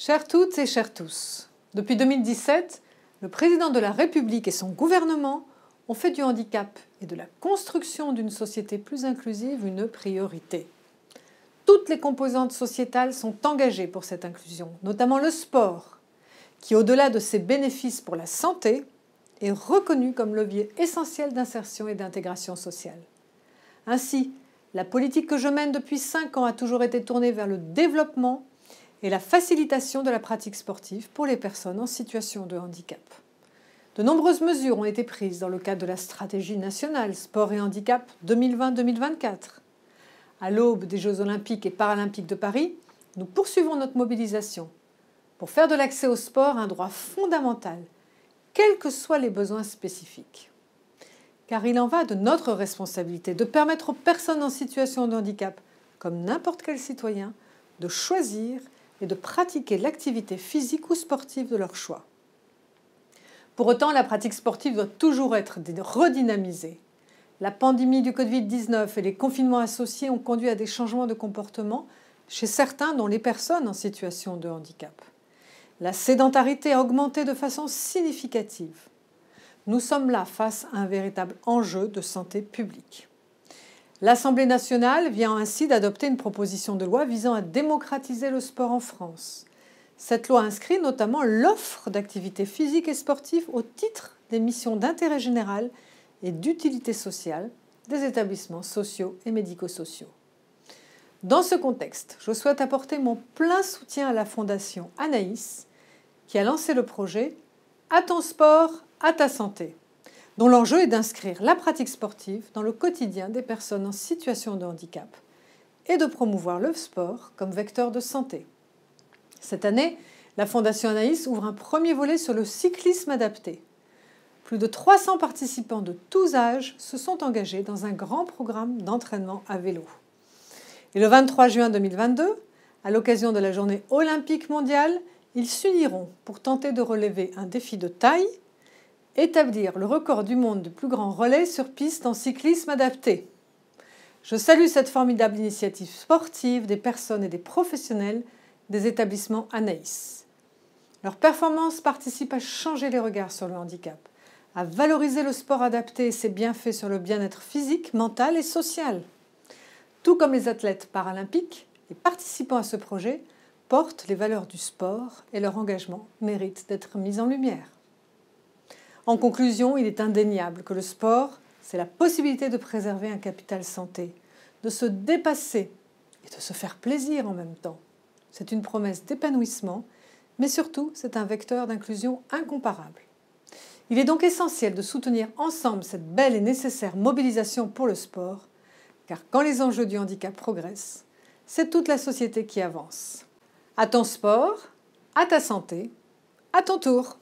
Chères toutes et chers tous, depuis 2017, le président de la République et son gouvernement ont fait du handicap et de la construction d'une société plus inclusive une priorité. Toutes les composantes sociétales sont engagées pour cette inclusion, notamment le sport, qui au-delà de ses bénéfices pour la santé, est reconnu comme levier essentiel d'insertion et d'intégration sociale. Ainsi, la politique que je mène depuis 5 ans a toujours été tournée vers le développement et la facilitation de la pratique sportive pour les personnes en situation de handicap. De nombreuses mesures ont été prises dans le cadre de la stratégie nationale Sport et Handicap 2020-2024. À l'aube des Jeux olympiques et paralympiques de Paris, nous poursuivons notre mobilisation pour faire de l'accès au sport un droit fondamental, quels que soient les besoins spécifiques. Car il en va de notre responsabilité de permettre aux personnes en situation de handicap, comme n'importe quel citoyen, de choisir et de pratiquer l'activité physique ou sportive de leur choix. Pour autant, la pratique sportive doit toujours être redynamisée. La pandémie du Covid-19 et les confinements associés ont conduit à des changements de comportement chez certains, dont les personnes en situation de handicap. La sédentarité a augmenté de façon significative. Nous sommes là face à un véritable enjeu de santé publique. L'Assemblée nationale vient ainsi d'adopter une proposition de loi visant à démocratiser le sport en France. Cette loi inscrit notamment l'offre d'activités physiques et sportives au titre des missions d'intérêt général et d'utilité sociale des établissements sociaux et médico-sociaux. Dans ce contexte, je souhaite apporter mon plein soutien à la Fondation Anaïs qui a lancé le projet À ton sport, à ta santé dont l'enjeu est d'inscrire la pratique sportive dans le quotidien des personnes en situation de handicap et de promouvoir le sport comme vecteur de santé. Cette année, la Fondation Anaïs ouvre un premier volet sur le cyclisme adapté. Plus de 300 participants de tous âges se sont engagés dans un grand programme d'entraînement à vélo. Et le 23 juin 2022, à l'occasion de la journée olympique mondiale, ils s'uniront pour tenter de relever un défi de taille établir le record du monde du plus grand relais sur piste en cyclisme adapté. Je salue cette formidable initiative sportive des personnes et des professionnels des établissements Anaïs. Leur performance participe à changer les regards sur le handicap, à valoriser le sport adapté et ses bienfaits sur le bien-être physique, mental et social. Tout comme les athlètes paralympiques, les participants à ce projet portent les valeurs du sport et leur engagement mérite d'être mis en lumière. En conclusion, il est indéniable que le sport, c'est la possibilité de préserver un capital santé, de se dépasser et de se faire plaisir en même temps. C'est une promesse d'épanouissement, mais surtout, c'est un vecteur d'inclusion incomparable. Il est donc essentiel de soutenir ensemble cette belle et nécessaire mobilisation pour le sport, car quand les enjeux du handicap progressent, c'est toute la société qui avance. À ton sport, à ta santé, à ton tour.